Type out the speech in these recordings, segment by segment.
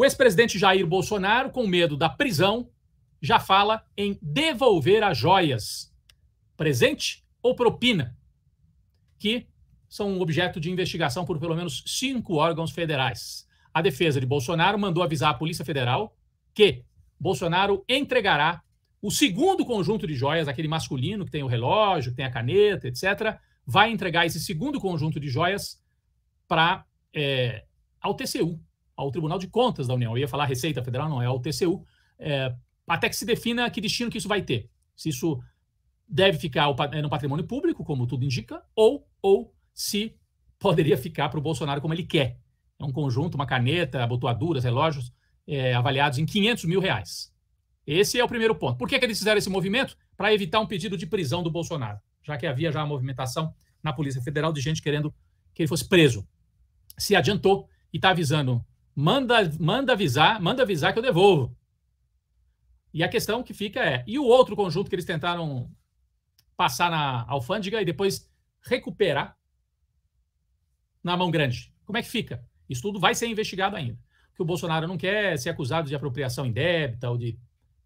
O ex-presidente Jair Bolsonaro, com medo da prisão, já fala em devolver as joias, presente ou propina, que são objeto de investigação por pelo menos cinco órgãos federais. A defesa de Bolsonaro mandou avisar a Polícia Federal que Bolsonaro entregará o segundo conjunto de joias, aquele masculino que tem o relógio, que tem a caneta, etc., vai entregar esse segundo conjunto de joias para é, eh, ao TCU, ao Tribunal de Contas da União. Eu ia falar Receita Federal, não, é ao TCU, é, até que se defina que destino que isso vai ter. Se isso deve ficar é, no patrimônio público, como tudo indica, ou, ou se poderia ficar para o Bolsonaro como ele quer. É um conjunto, uma caneta, abotoaduras, relógios, é, avaliados em 500 mil reais. Esse é o primeiro ponto. Por que, que eles fizeram esse movimento? Para evitar um pedido de prisão do Bolsonaro, já que havia já uma movimentação na Polícia Federal de gente querendo que ele fosse preso. Se adiantou e está avisando manda, manda avisar, manda avisar que eu devolvo. E a questão que fica é, e o outro conjunto que eles tentaram passar na alfândega e depois recuperar na mão grande? Como é que fica? Isso tudo vai ser investigado ainda. Que o Bolsonaro não quer é ser acusado de apropriação indébita ou de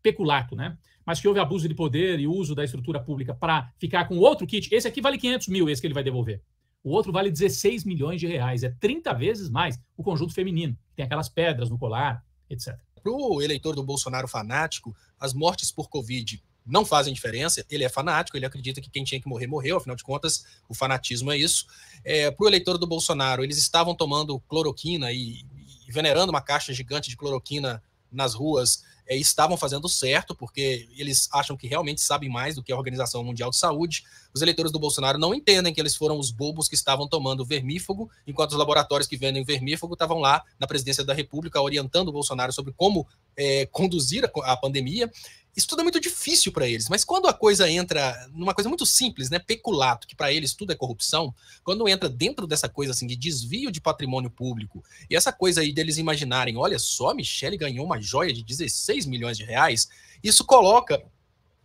peculato, né? Mas que houve abuso de poder e uso da estrutura pública para ficar com outro kit. Esse aqui vale 500 mil, esse que ele vai devolver. O outro vale 16 milhões de reais, é 30 vezes mais o conjunto feminino, tem aquelas pedras no colar, etc. Para o eleitor do Bolsonaro fanático, as mortes por Covid não fazem diferença. Ele é fanático, ele acredita que quem tinha que morrer, morreu, afinal de contas, o fanatismo é isso. É, para o eleitor do Bolsonaro, eles estavam tomando cloroquina e, e venerando uma caixa gigante de cloroquina nas ruas é, estavam fazendo certo, porque eles acham que realmente sabem mais do que a Organização Mundial de Saúde. Os eleitores do Bolsonaro não entendem que eles foram os bobos que estavam tomando vermífugo, enquanto os laboratórios que vendem vermífugo estavam lá na presidência da República orientando o Bolsonaro sobre como é, conduzir a, a pandemia. Isso tudo é muito difícil para eles, mas quando a coisa entra numa coisa muito simples, né, peculato, que para eles tudo é corrupção, quando entra dentro dessa coisa assim de desvio de patrimônio público, e essa coisa aí deles imaginarem, olha só, Michele ganhou uma joia de 16 6 milhões de reais, isso coloca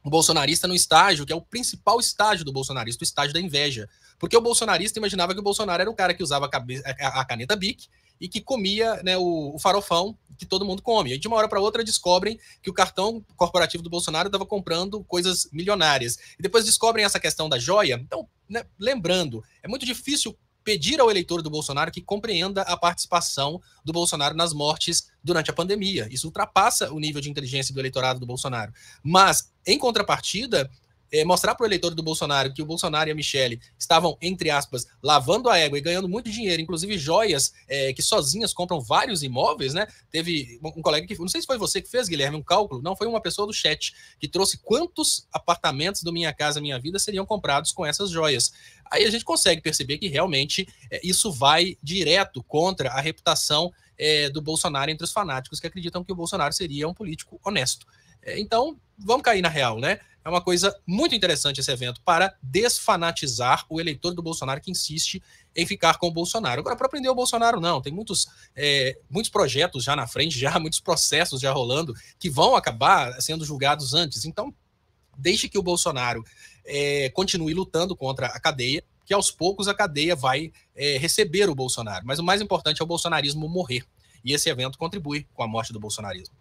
o bolsonarista no estágio, que é o principal estágio do bolsonarista, o estágio da inveja. Porque o bolsonarista imaginava que o Bolsonaro era o cara que usava a, cabeça, a caneta BIC e que comia né, o, o, farofão que todo mundo come. E de uma hora para outra descobrem que o cartão corporativo do Bolsonaro estava comprando coisas milionárias. E depois descobrem essa questão da joia. Então, né, lembrando, é muito difícil pedir ao eleitor do Bolsonaro que compreenda a participação do Bolsonaro nas mortes durante a pandemia. Isso ultrapassa o nível de inteligência do eleitorado do Bolsonaro. Mas, em contrapartida, é, mostrar para o eleitor do Bolsonaro que o Bolsonaro e a Michelle estavam, entre aspas, lavando a égua e ganhando muito dinheiro, inclusive joias é, que sozinhas compram vários imóveis, né? Teve um colega que, não sei se foi você que fez, Guilherme, um cálculo, não, foi uma pessoa do chat que trouxe quantos apartamentos do Minha Casa Minha Vida seriam comprados com essas joias. Aí a gente consegue perceber que realmente é, isso vai direto contra a reputação é, do Bolsonaro entre os fanáticos que acreditam que o Bolsonaro seria um político honesto. É, então, vamos cair na real, né? É uma coisa muito interessante esse evento para desfanatizar o eleitor do Bolsonaro que insiste em ficar com o Bolsonaro. Agora, para prender o Bolsonaro, não. Tem muitos, é, muitos projetos já na frente, já muitos processos já rolando, que vão acabar sendo julgados antes. Então, deixe que o Bolsonaro é, continue lutando contra a cadeia, que aos poucos a cadeia vai é, receber o Bolsonaro. Mas o mais importante é o bolsonarismo morrer. E esse evento contribui com a morte do bolsonarismo.